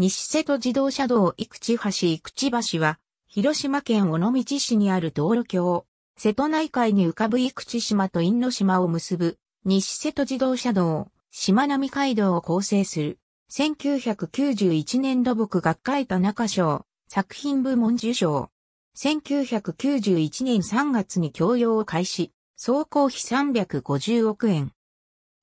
西瀬戸自動車道生口橋生口橋は、広島県尾道市にある道路橋、瀬戸内海に浮かぶ生口島と因島を結ぶ、西瀬戸自動車道、島並海道を構成する、1991年土木学会田中賞、作品部門受賞。1991年3月に供用を開始、総工費350億円。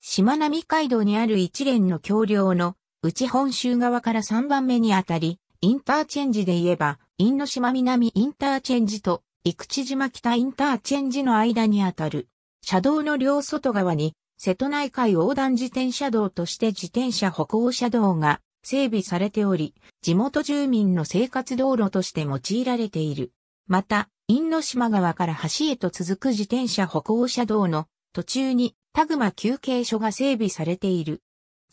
島並海道にある一連の橋梁のうち本州側から3番目にあたり、インターチェンジで言えば、因島南インターチェンジと、生口島北インターチェンジの間にあたる。車道の両外側に、瀬戸内海横断自転車道として自転車歩行車道が整備されており、地元住民の生活道路として用いられている。また、因島側から橋へと続く自転車歩行車道の途中に、田熊休憩所が整備されている。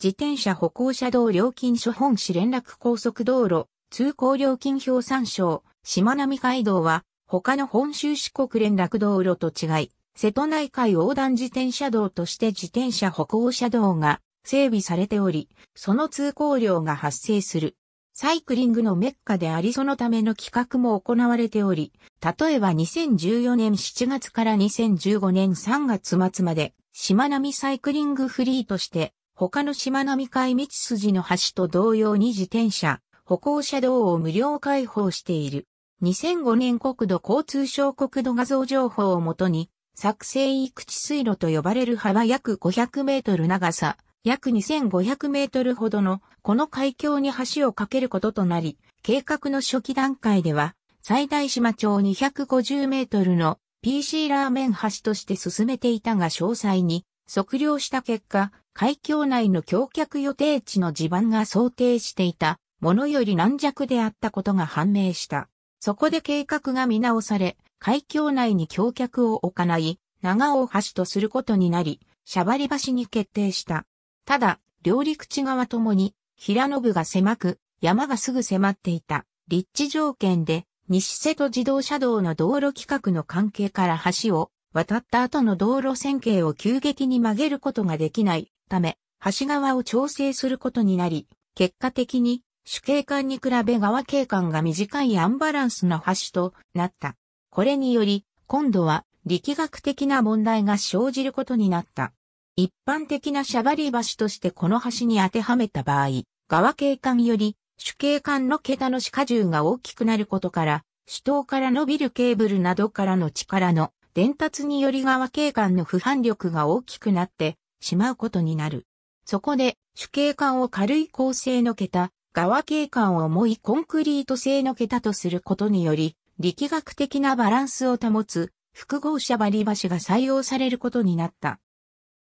自転車歩行者道料金所本市連絡高速道路、通行料金表参照、しまなみ海道は、他の本州四国連絡道路と違い、瀬戸内海横断自転車道として自転車歩行者道が整備されており、その通行量が発生する。サイクリングのメッカでありそのための企画も行われており、例えば2014年7月から2015年3月末まで、しまなみサイクリングフリーとして他の島まみ海道筋の橋と同様に自転車、歩行者道を無料開放している。2005年国土交通省国土画像情報をもとに、作成井口水路と呼ばれる幅約500メートル長さ、約2500メートルほどのこの海峡に橋を架けることとなり、計画の初期段階では、最大島町250メートルの PC ラーメン橋として進めていたが詳細に測量した結果、海峡内の橋脚予定地の地盤が想定していたものより軟弱であったことが判明した。そこで計画が見直され、海峡内に橋脚を置かない、長尾橋とすることになり、シャバリ橋に決定した。ただ、両陸地側ともに、平野部が狭く、山がすぐ迫っていた、立地条件で、西瀬戸自動車道の道路規格の関係から橋を渡った後の道路線形を急激に曲げることができないため、橋側を調整することになり、結果的に主景観に比べ側景観が短いアンバランスな橋となった。これにより、今度は力学的な問題が生じることになった。一般的なシャバリ橋としてこの橋に当てはめた場合、側景観より主景観の桁の歯荷重が大きくなることから、主塔から伸びるケーブルなどからの力の伝達により側景観の不反力が大きくなってしまうことになる。そこで主景観を軽い構成の桁、側景観を重いコンクリート製の桁とすることにより、力学的なバランスを保つ複合車割り橋が採用されることになった。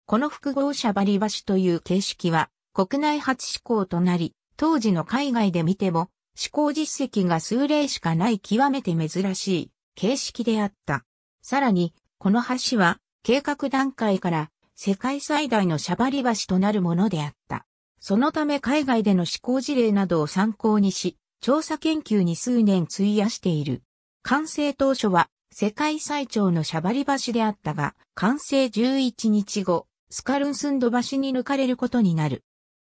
この複合車割り橋という形式は国内初施行となり、当時の海外で見ても施行実績が数例しかない極めて珍しい形式であった。さらに、この橋は、計画段階から世界最大のシャバリ橋となるものであった。そのため海外での試行事例などを参考にし、調査研究に数年費やしている。完成当初は世界最長のシャバリ橋であったが、完成11日後、スカルンスンド橋に抜かれることになる。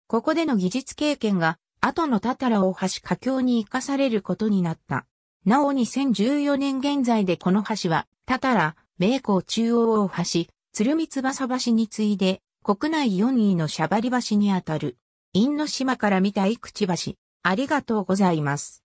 ここでの技術経験が、後のタタラ大橋架橋に生かされることになった。なお2014年現在でこの橋はたたら、名港中央大橋、鶴見翼橋に次いで、国内4位のシャバリ橋にあたる。因島から見た井口橋、ありがとうございます。